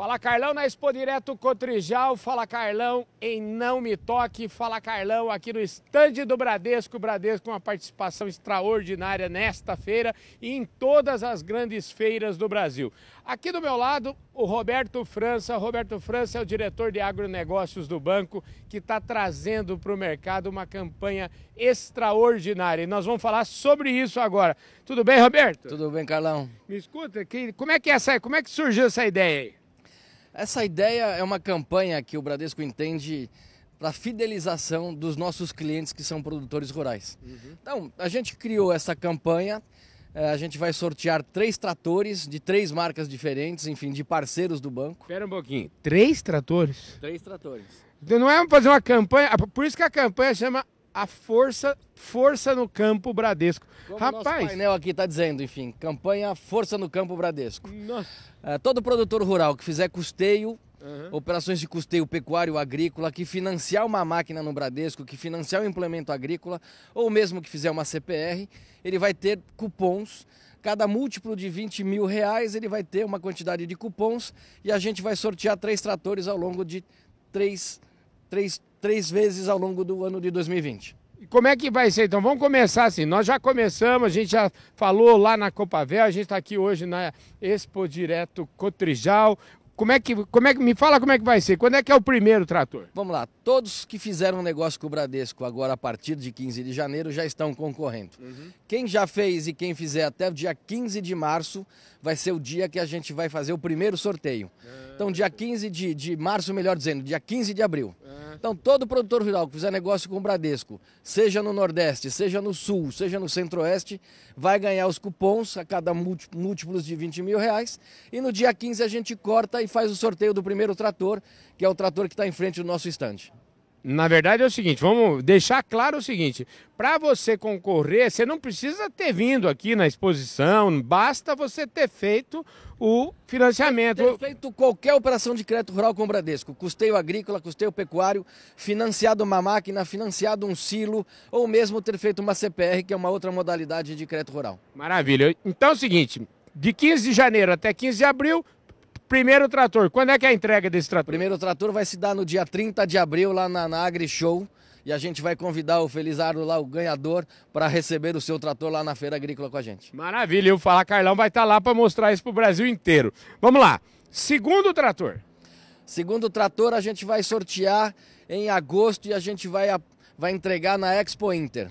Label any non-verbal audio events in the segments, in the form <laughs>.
Fala Carlão na Expo Direto Cotrijal, fala Carlão em Não Me Toque, fala Carlão aqui no estande do Bradesco, Bradesco com uma participação extraordinária nesta feira e em todas as grandes feiras do Brasil. Aqui do meu lado, o Roberto França. Roberto França é o diretor de agronegócios do banco que está trazendo para o mercado uma campanha extraordinária. E nós vamos falar sobre isso agora. Tudo bem, Roberto? Tudo bem, Carlão. Me escuta, que, como, é que é essa, como é que surgiu essa ideia aí? Essa ideia é uma campanha que o Bradesco entende para fidelização dos nossos clientes que são produtores rurais. Uhum. Então, a gente criou essa campanha. Eh, a gente vai sortear três tratores de três marcas diferentes, enfim, de parceiros do banco. Espera um pouquinho. Três tratores? Três tratores. Então, não é fazer uma campanha. Por isso que a campanha chama a força, força no campo Bradesco. Como Rapaz, o painel aqui está dizendo, enfim, campanha Força no Campo Bradesco. É, todo produtor rural que fizer custeio, uhum. operações de custeio pecuário agrícola, que financiar uma máquina no Bradesco, que financiar um implemento agrícola, ou mesmo que fizer uma CPR, ele vai ter cupons cada múltiplo de 20 mil reais ele vai ter uma quantidade de cupons e a gente vai sortear três tratores ao longo de três, três três vezes ao longo do ano de 2020. como é que vai ser? Então vamos começar assim. Nós já começamos, a gente já falou lá na Copa Vel, a gente está aqui hoje na Expo Direto Cotrijal. Como é, que, como é que me fala como é que vai ser? Quando é que é o primeiro trator? Vamos lá, todos que fizeram um negócio com o Bradesco agora a partir de 15 de janeiro já estão concorrendo. Uhum. Quem já fez e quem fizer até o dia 15 de março vai ser o dia que a gente vai fazer o primeiro sorteio. Uhum. Então dia 15 de, de março, melhor dizendo, dia 15 de abril. Uhum. Então, todo produtor rural que fizer negócio com o Bradesco, seja no Nordeste, seja no Sul, seja no Centro-Oeste, vai ganhar os cupons, a cada múltiplos de 20 mil reais. E no dia 15 a gente corta e faz o sorteio do primeiro trator, que é o trator que está em frente do nosso estande. Na verdade é o seguinte, vamos deixar claro o seguinte: para você concorrer, você não precisa ter vindo aqui na exposição, basta você ter feito o financiamento. Ter feito qualquer operação de crédito rural com o Bradesco, custeio agrícola, custeio pecuário, financiado uma máquina, financiado um silo, ou mesmo ter feito uma CPR, que é uma outra modalidade de crédito rural. Maravilha. Então é o seguinte: de 15 de janeiro até 15 de abril, Primeiro trator, quando é que é a entrega desse trator? Primeiro trator vai se dar no dia 30 de abril lá na, na Agri Show e a gente vai convidar o Felizardo lá, o ganhador, para receber o seu trator lá na Feira Agrícola com a gente. Maravilha, eu falar Carlão vai estar tá lá para mostrar isso para o Brasil inteiro. Vamos lá, segundo trator. Segundo trator a gente vai sortear em agosto e a gente vai, vai entregar na Expo Inter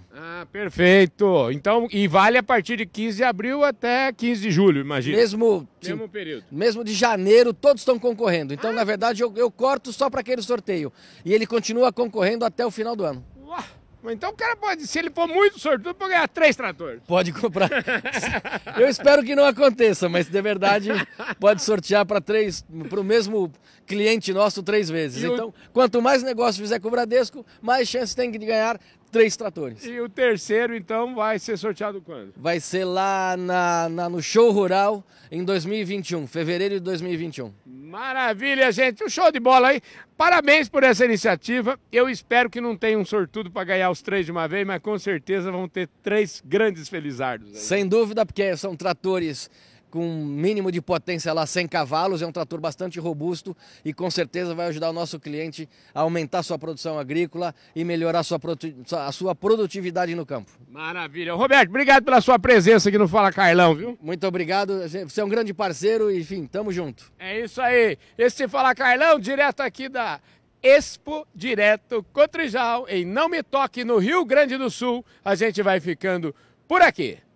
perfeito. Então, e vale a partir de 15 de abril até 15 de julho, imagina. Mesmo, mesmo período. Mesmo de janeiro, todos estão concorrendo. Então, ah. na verdade, eu, eu corto só para aquele sorteio. E ele continua concorrendo até o final do ano. Uau. Então o cara pode, se ele for muito sortudo, pode ganhar três tratores. Pode comprar. <laughs> Eu espero que não aconteça, mas de verdade pode sortear para três, para o mesmo cliente nosso três vezes. E então, o... quanto mais negócio fizer com o Bradesco, mais chance tem de ganhar três tratores. E o terceiro, então, vai ser sorteado quando? Vai ser lá na, na, no Show Rural em 2021, fevereiro de 2021. Maravilha, gente. Um show de bola aí. Parabéns por essa iniciativa. Eu espero que não tenha um sortudo para ganhar os três de uma vez, mas com certeza vão ter três grandes felizardos. Aí. Sem dúvida, porque são tratores com um mínimo de potência lá 100 cavalos, é um trator bastante robusto e com certeza vai ajudar o nosso cliente a aumentar sua produção agrícola e melhorar sua, a sua produtividade no campo. Maravilha. Roberto, obrigado pela sua presença aqui no Fala Carlão, viu? Muito obrigado, você é um grande parceiro e enfim, tamo junto. É isso aí. Esse Fala Carlão, direto aqui da Expo Direto Cotrijal, em Não Me Toque, no Rio Grande do Sul. A gente vai ficando por aqui.